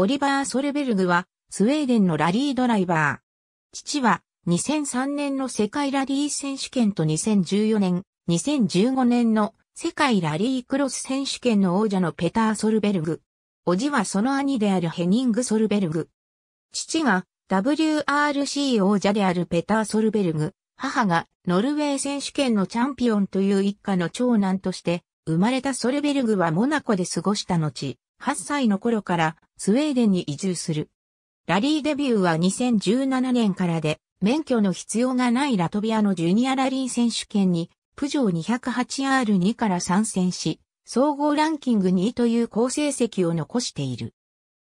オリバー・ソルベルグは、スウェーデンのラリードライバー。父は、2003年の世界ラリー選手権と2014年、2015年の世界ラリークロス選手権の王者のペター・ソルベルグ。おじはその兄であるヘニング・ソルベルグ。父が WRC 王者であるペター・ソルベルグ。母がノルウェー選手権のチャンピオンという一家の長男として生まれたソルベルグはモナコで過ごした後、8歳の頃からスウェーデンに移住する。ラリーデビューは2017年からで、免許の必要がないラトビアのジュニアラリー選手権に、プジョー 208R2 から参戦し、総合ランキング2位という好成績を残している。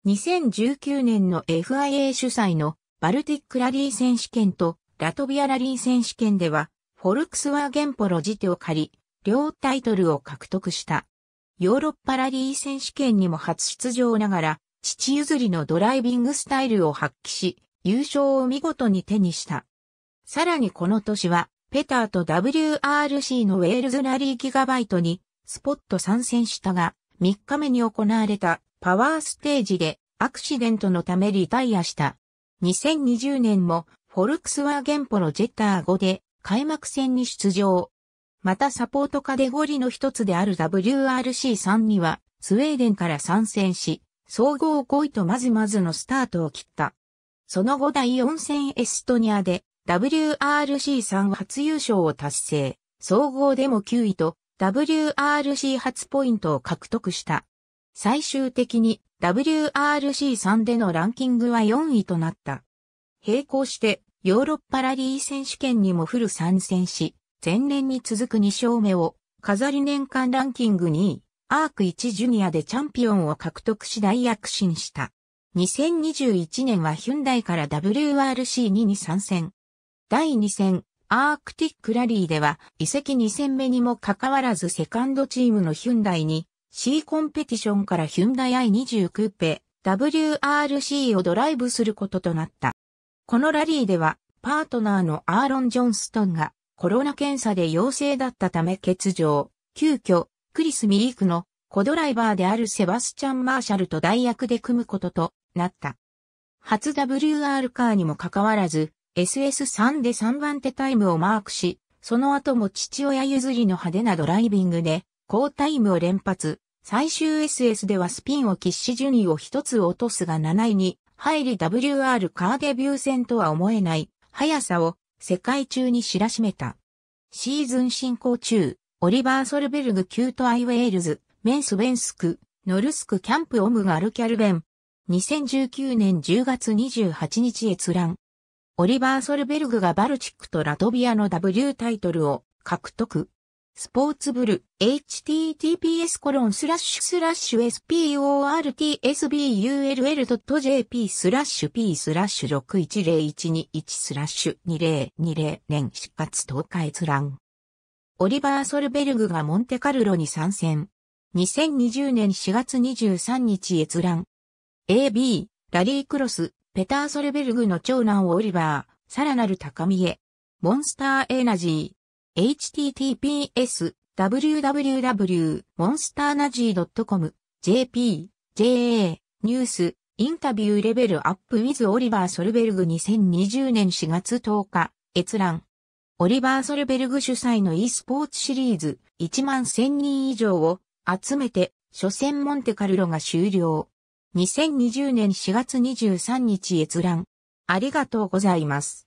2019年の FIA 主催のバルティックラリー選手権とラトビアラリー選手権では、フォルクスワーゲンポロジテを借り、両タイトルを獲得した。ヨーロッパラリー選手権にも初出場ながら、父譲りのドライビングスタイルを発揮し、優勝を見事に手にした。さらにこの年は、ペターと WRC のウェールズラリーギガバイトに、スポット参戦したが、3日目に行われたパワーステージでアクシデントのためリタイアした。2020年もフォルクスワーゲンポのジェッター5で開幕戦に出場。またサポートカテゴリの一つである WRC3 には、スウェーデンから参戦し、総合5位とまずまずのスタートを切った。その後第4戦エストニアで WRC3 初優勝を達成、総合でも9位と WRC 初ポイントを獲得した。最終的に WRC3 でのランキングは4位となった。並行してヨーロッパラリー選手権にもフル参戦し、前年に続く2勝目を、飾り年間ランキング2位、アーク1ジュニアでチャンピオンを獲得し大躍進した。2021年はヒュンダイから WRC2 に参戦。第2戦、アークティックラリーでは、移籍2戦目にもかかわらずセカンドチームのヒュンダイに、C コンペティションからヒュンダイ i20 クーペ、WRC をドライブすることとなった。このラリーでは、パートナーのアーロン・ジョンストンが、コロナ検査で陽性だったため欠場。急遽、クリス・ミリークのコドライバーであるセバスチャン・マーシャルと代役で組むこととなった。初 WR カーにもかかわらず、SS3 で3番手タイムをマークし、その後も父親譲りの派手なドライビングで、高タイムを連発。最終 SS ではスピンを喫し順位を一つ落とすが7位に入り WR カーデビュー戦とは思えない速さを世界中に知らしめた。シーズン進行中、オリバー・ソルベルグ・キュート・アイ・ウェールズ、メンス・ウェンスク、ノルスク・キャンプ・オム・ガル・キャルベン。2019年10月28日閲覧。オリバー・ソルベルグがバルチックとラトビアの W タイトルを獲得。スポーツブル、https コロンスラッシュスラッシュ sportsbull.jp スラッシュ p スラッシュ610121スラッシュ2020年出発10日閲覧。オリバー・ソルベルグがモンテカルロに参戦。2020年4月23日閲覧。AB、ラリークロス、ペター・ソルベルグの長男オリバー、さらなる高みへ。モンスターエナジー。https w w w m o n s t e r n a y c o m jp JA ニュースインタビューレベルアップ with オリバー・ソルベルグ2020年4月10日閲覧オリバー・ソルベルグ主催の e スポーツシリーズ1万1000人以上を集めて初戦モンテカルロが終了2020年4月23日閲覧ありがとうございます。